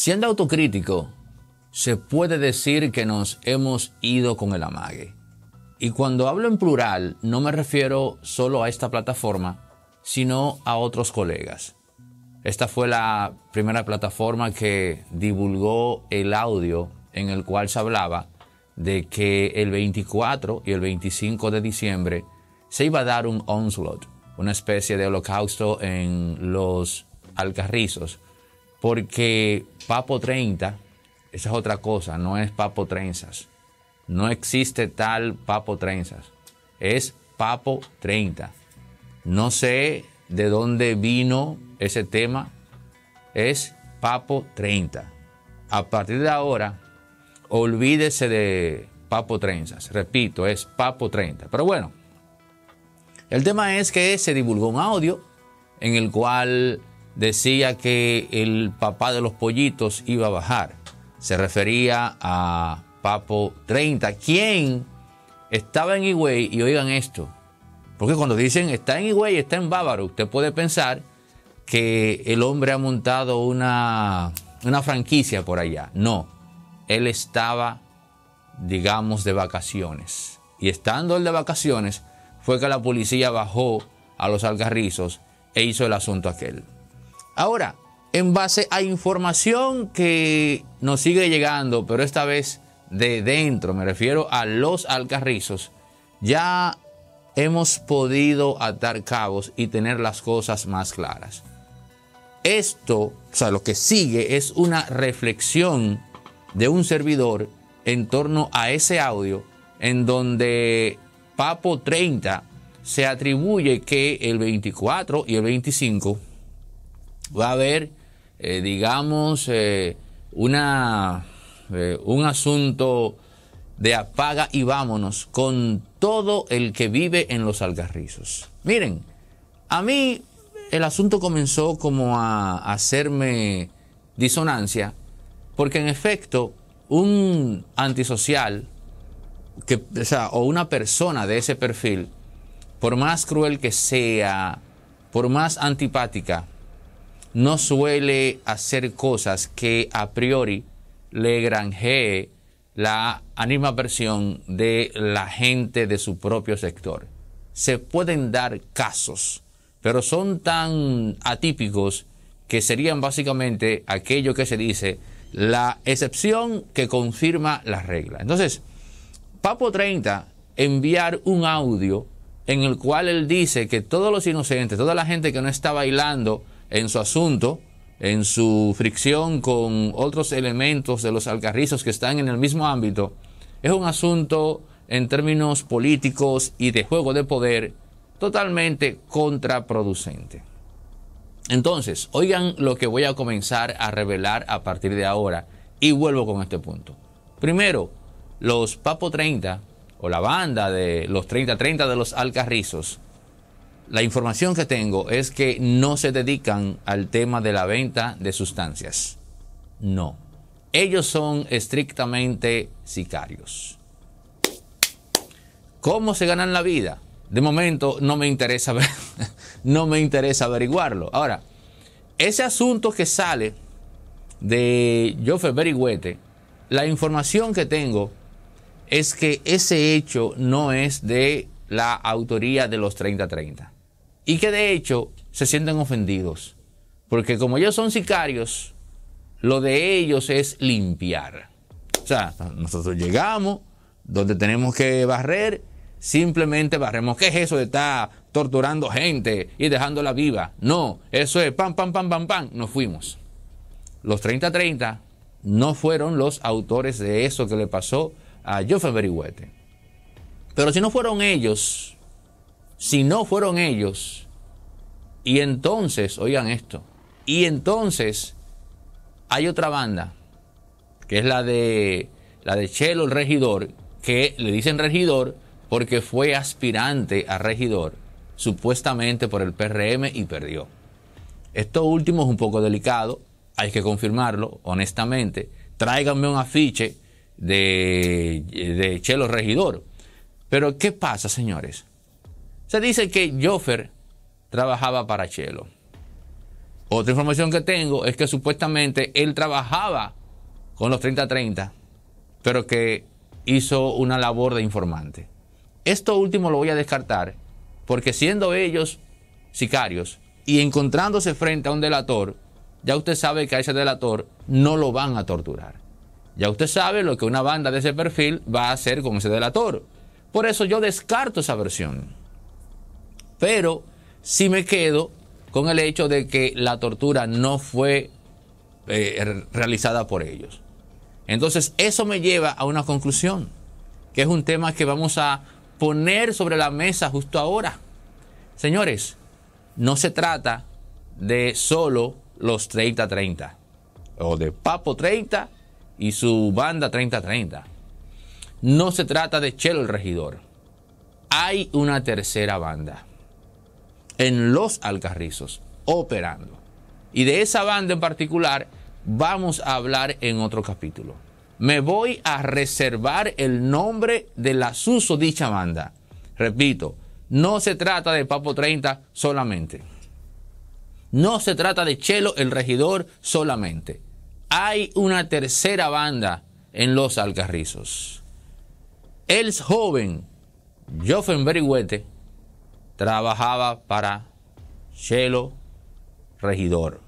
Siendo autocrítico, se puede decir que nos hemos ido con el amague. Y cuando hablo en plural, no me refiero solo a esta plataforma, sino a otros colegas. Esta fue la primera plataforma que divulgó el audio en el cual se hablaba de que el 24 y el 25 de diciembre se iba a dar un onslaught, una especie de holocausto en los alcarrizos, porque Papo 30, esa es otra cosa, no es Papo Trenzas. No existe tal Papo Trenzas. Es Papo 30. No sé de dónde vino ese tema. Es Papo 30. A partir de ahora, olvídese de Papo Trenzas. Repito, es Papo 30. Pero bueno, el tema es que se divulgó un audio en el cual decía que el papá de los pollitos iba a bajar. Se refería a Papo 30, quien estaba en Higüey, y oigan esto, porque cuando dicen está en Higüey, está en Bávaro, usted puede pensar que el hombre ha montado una, franquicia por allá. No, él estaba, digamos, de vacaciones. Y estando él de vacaciones, fue que la policía bajó a los Algarrizos e hizo el asunto aquel. Ahora, en base a información que nos sigue llegando, pero esta vez de dentro, me refiero a los alcarrizos, ya hemos podido atar cabos y tener las cosas más claras. Esto, o sea, lo que sigue es una reflexión de un servidor en torno a ese audio en donde Papo 30 se atribuye que el 24 y el 25 va a haber, eh, digamos, eh, una, eh, un asunto de apaga y vámonos con todo el que vive en los algarrizos. Miren, a mí el asunto comenzó como a, hacerme disonancia, porque en efecto, un antisocial, que, o, sea, o una persona de ese perfil, por más cruel que sea, por más antipática, no suele hacer cosas que a priori le granjee la versión... de la gente de su propio sector. Se pueden dar casos, pero son tan atípicos que serían básicamente aquello que se dice la excepción que confirma la regla. Entonces, Papo 30 enviar un audio en el cual él dice que todos los inocentes, toda la gente que no está bailando, en su asunto, en su fricción con otros elementos de los alcarrizos que están en el mismo ámbito, es un asunto en términos políticos y de juego de poder totalmente contraproducente. Entonces, oigan lo que voy a comenzar a revelar a partir de ahora y vuelvo con este punto. Primero, los Papo 30 o la banda de los 30-30 de los Alcarrizos la información que tengo es que no se dedican al tema de la venta de sustancias. No. Ellos son estrictamente sicarios. ¿Cómo se ganan la vida? De momento no me interesa, ver, no me interesa averiguarlo. Ahora, ese asunto que sale de Joffe Berigüete, la información que tengo es que ese hecho no es de la autoría de los 3030 y que de hecho se sienten ofendidos, porque como ellos son sicarios, lo de ellos es limpiar. O sea, nosotros llegamos donde tenemos que barrer, simplemente barremos. ¿Qué es eso de estar torturando gente y dejándola viva? No, eso es pam, pam, pam, pam, pam, nos fuimos. Los 30-30 no fueron los autores de eso que le pasó a Joffrey Berigüete. Pero si no fueron ellos, si no fueron ellos, y entonces, oigan esto, y entonces hay otra banda, que es la de la de Chelo, el regidor, que le dicen regidor porque fue aspirante a regidor, supuestamente por el PRM y perdió. Esto último es un poco delicado, hay que confirmarlo, honestamente. Tráiganme un afiche de, de Chelo Regidor. Pero ¿qué pasa, señores? Se dice que Joffer trabajaba para Chelo. Otra información que tengo es que supuestamente él trabajaba con los 30-30, pero que hizo una labor de informante. Esto último lo voy a descartar, porque siendo ellos sicarios y encontrándose frente a un delator, ya usted sabe que a ese delator no lo van a torturar. Ya usted sabe lo que una banda de ese perfil va a hacer con ese delator. Por eso yo descarto esa versión pero sí me quedo con el hecho de que la tortura no fue eh, realizada por ellos. Entonces, eso me lleva a una conclusión, que es un tema que vamos a poner sobre la mesa justo ahora. Señores, no se trata de solo los 30-30, o de Papo 30 y su banda 30-30. No se trata de Chelo el Regidor. Hay una tercera banda en los Alcarrizos, operando. Y de esa banda en particular vamos a hablar en otro capítulo. Me voy a reservar el nombre de la dicha banda. Repito, no se trata de Papo 30 solamente. No se trata de Chelo el regidor solamente. Hay una tercera banda en los Alcarrizos. El joven Joffen Berigüete trabajaba para Chelo Regidor.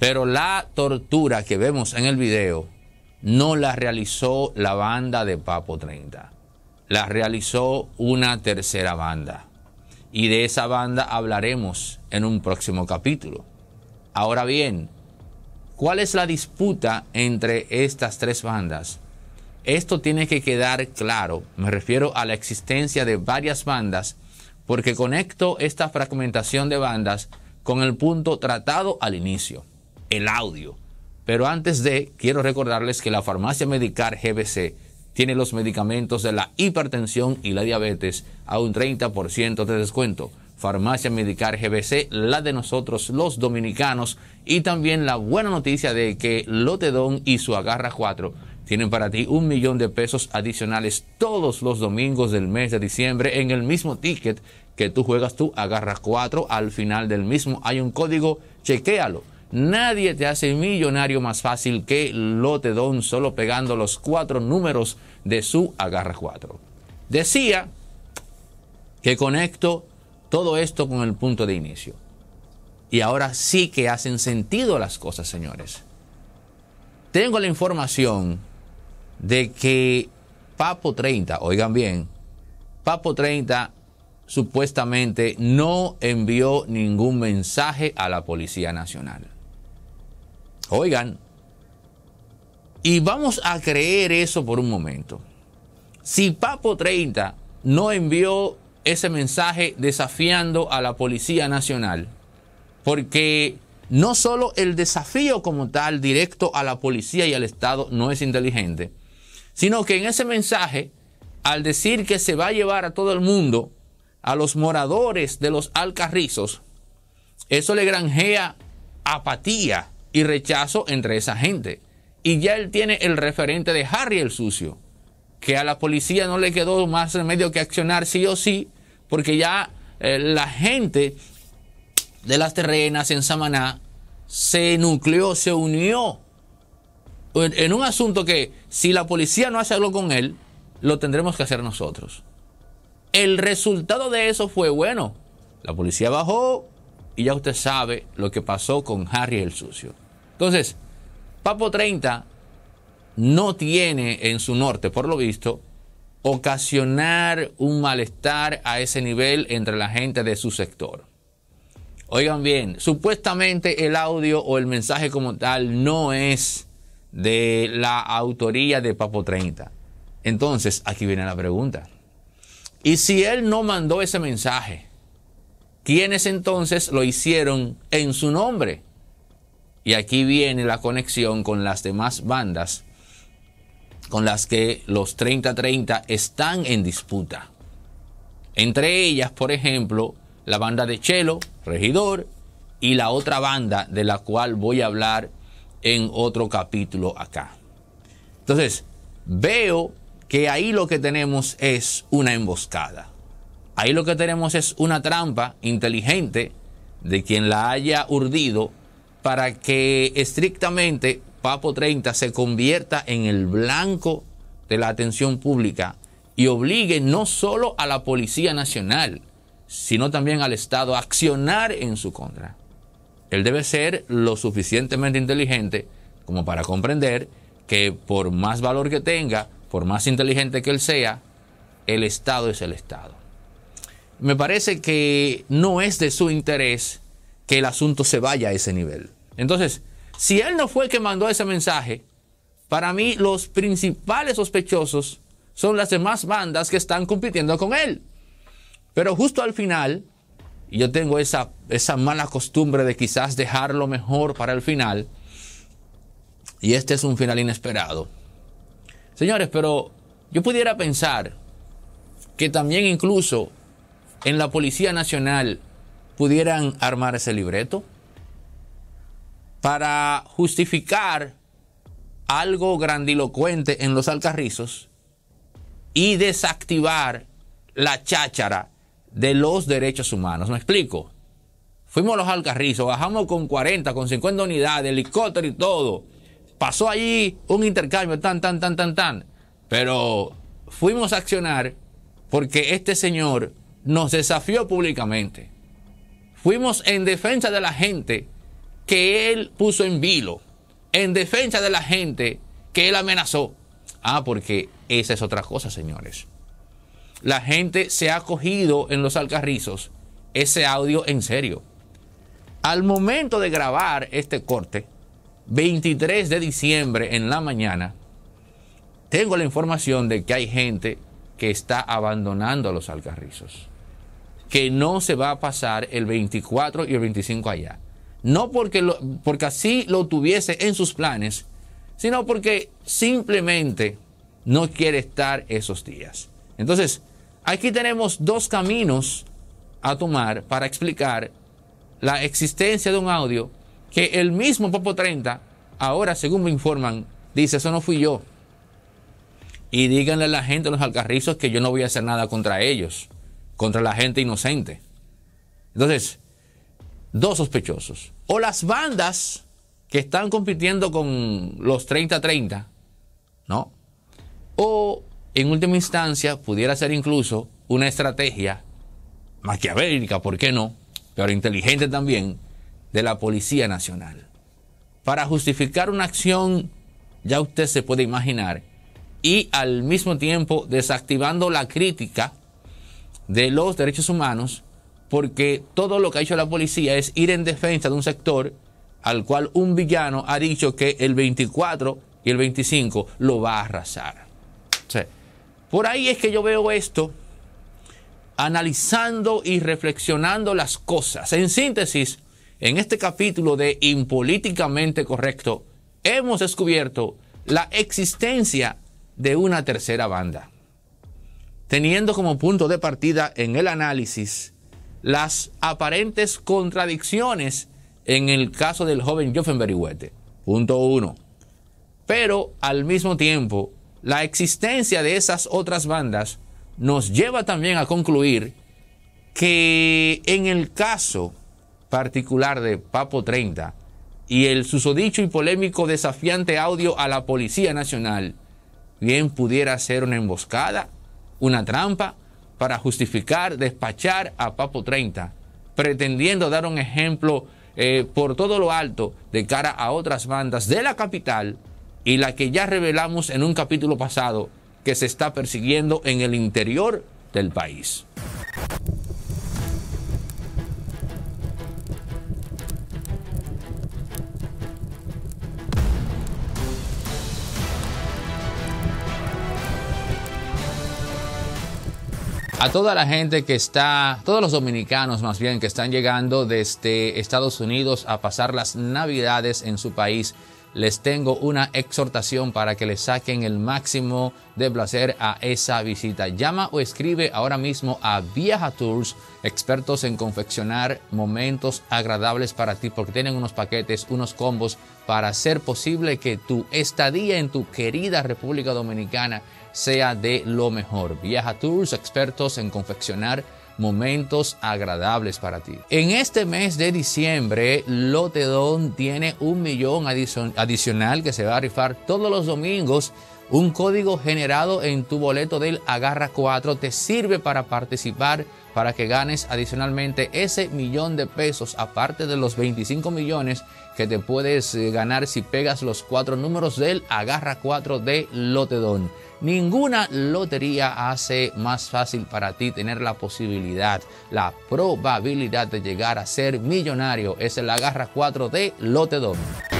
Pero la tortura que vemos en el video no la realizó la banda de Papo 30. La realizó una tercera banda. Y de esa banda hablaremos en un próximo capítulo. Ahora bien, ¿cuál es la disputa entre estas tres bandas? Esto tiene que quedar claro. Me refiero a la existencia de varias bandas porque conecto esta fragmentación de bandas con el punto tratado al inicio, el audio. Pero antes de, quiero recordarles que la farmacia Medicar GBC tiene los medicamentos de la hipertensión y la diabetes a un 30% de descuento. Farmacia Medicar GBC, la de nosotros los dominicanos y también la buena noticia de que Lotedón y su Agarra 4 tienen para ti un millón de pesos adicionales todos los domingos del mes de diciembre en el mismo ticket que tú juegas tú, agarras 4. al final del mismo hay un código, chequéalo. Nadie te hace millonario más fácil que Lotedon solo pegando los cuatro números de su agarra 4. Decía que conecto todo esto con el punto de inicio. Y ahora sí que hacen sentido las cosas, señores. Tengo la información de que Papo 30, oigan bien, Papo 30 supuestamente no envió ningún mensaje a la Policía Nacional. Oigan, y vamos a creer eso por un momento. Si Papo 30 no envió ese mensaje desafiando a la Policía Nacional, porque no solo el desafío como tal directo a la policía y al Estado no es inteligente, sino que en ese mensaje, al decir que se va a llevar a todo el mundo, a los moradores de los alcarrizos, eso le granjea apatía y rechazo entre esa gente. Y ya él tiene el referente de Harry el sucio, que a la policía no le quedó más remedio que accionar sí o sí, porque ya eh, la gente de las terrenas en Samaná se nucleó, se unió en un asunto que si la policía no hace algo con él, lo tendremos que hacer nosotros. El resultado de eso fue bueno. La policía bajó y ya usted sabe lo que pasó con Harry el Sucio. Entonces, Papo 30 no tiene en su norte, por lo visto, ocasionar un malestar a ese nivel entre la gente de su sector. Oigan bien, supuestamente el audio o el mensaje como tal no es de la autoría de Papo 30. Entonces, aquí viene la pregunta. ¿Y si él no mandó ese mensaje? ¿Quiénes entonces lo hicieron en su nombre? Y aquí viene la conexión con las demás bandas con las que los 30-30 están en disputa. Entre ellas, por ejemplo, la banda de Chelo, Regidor, y la otra banda de la cual voy a hablar en otro capítulo acá. Entonces, veo que ahí lo que tenemos es una emboscada. Ahí lo que tenemos es una trampa inteligente de quien la haya urdido para que estrictamente Papo 30 se convierta en el blanco de la atención pública y obligue no solo a la Policía Nacional, sino también al Estado a accionar en su contra. Él debe ser lo suficientemente inteligente como para comprender que por más valor que tenga, por más inteligente que él sea, el Estado es el Estado. Me parece que no es de su interés que el asunto se vaya a ese nivel. Entonces, si él no fue el que mandó ese mensaje, para mí los principales sospechosos son las demás bandas que están compitiendo con él. Pero justo al final, y yo tengo esa, esa mala costumbre de quizás dejarlo mejor para el final, y este es un final inesperado. Señores, pero yo pudiera pensar que también incluso en la Policía Nacional pudieran armar ese libreto para justificar algo grandilocuente en los alcarrizos y desactivar la cháchara de los derechos humanos. ¿Me explico? Fuimos a los Alcarrizos, bajamos con 40, con 50 unidades, helicóptero y todo. Pasó allí un intercambio, tan, tan, tan, tan, tan. Pero fuimos a accionar porque este señor nos desafió públicamente. Fuimos en defensa de la gente que él puso en vilo, en defensa de la gente que él amenazó. Ah, porque esa es otra cosa, señores la gente se ha cogido en los alcarrizos ese audio en serio. Al momento de grabar este corte, 23 de diciembre en la mañana, tengo la información de que hay gente que está abandonando a los alcarrizos, que no se va a pasar el 24 y el 25 allá. No porque, porque así lo tuviese en sus planes, sino porque simplemente no quiere estar esos días. Entonces, Aquí tenemos dos caminos a tomar para explicar la existencia de un audio que el mismo Popo 30, ahora según me informan, dice, eso no fui yo. Y díganle a la gente, a los alcarrizos, que yo no voy a hacer nada contra ellos, contra la gente inocente. Entonces, dos sospechosos. O las bandas que están compitiendo con los 30-30, ¿no? O en última instancia pudiera ser incluso una estrategia maquiavélica, ¿por qué no? Pero inteligente también, de la Policía Nacional. Para justificar una acción, ya usted se puede imaginar, y al mismo tiempo desactivando la crítica de los derechos humanos, porque todo lo que ha hecho la policía es ir en defensa de un sector al cual un villano ha dicho que el 24 y el 25 lo va a arrasar. Por ahí es que yo veo esto, analizando y reflexionando las cosas. En síntesis, en este capítulo de Impolíticamente Correcto, hemos descubierto la existencia de una tercera banda, teniendo como punto de partida en el análisis las aparentes contradicciones en el caso del joven Joffen Berigüete. Punto uno. Pero al mismo tiempo, la existencia de esas otras bandas nos lleva también a concluir que en el caso particular de Papo 30 y el susodicho y polémico desafiante audio a la Policía Nacional, bien pudiera ser una emboscada, una trampa, para justificar, despachar a Papo 30, pretendiendo dar un ejemplo eh, por todo lo alto de cara a otras bandas de la capital y la que ya revelamos en un capítulo pasado que se está persiguiendo en el interior del país. a toda la gente que está, todos los dominicanos más bien que están llegando desde Estados Unidos a pasar las navidades en su país les tengo una exhortación para que le saquen el máximo de placer a esa visita. Llama o escribe ahora mismo a Viaja Tours, expertos en confeccionar momentos agradables para ti, porque tienen unos paquetes, unos combos para hacer posible que tu estadía en tu querida República Dominicana sea de lo mejor. Viaja Tours, expertos en confeccionar momentos agradables para ti. En este mes de diciembre, Lotedón tiene un millón adicional que se va a rifar todos los domingos. Un código generado en tu boleto del Agarra 4 te sirve para participar para que ganes adicionalmente ese millón de pesos, aparte de los 25 millones que te puedes eh, ganar si pegas los cuatro números del Agarra 4 de Lotedón. Ninguna lotería hace más fácil para ti tener la posibilidad, la probabilidad de llegar a ser millonario. Es la garra 4 de Lote 2.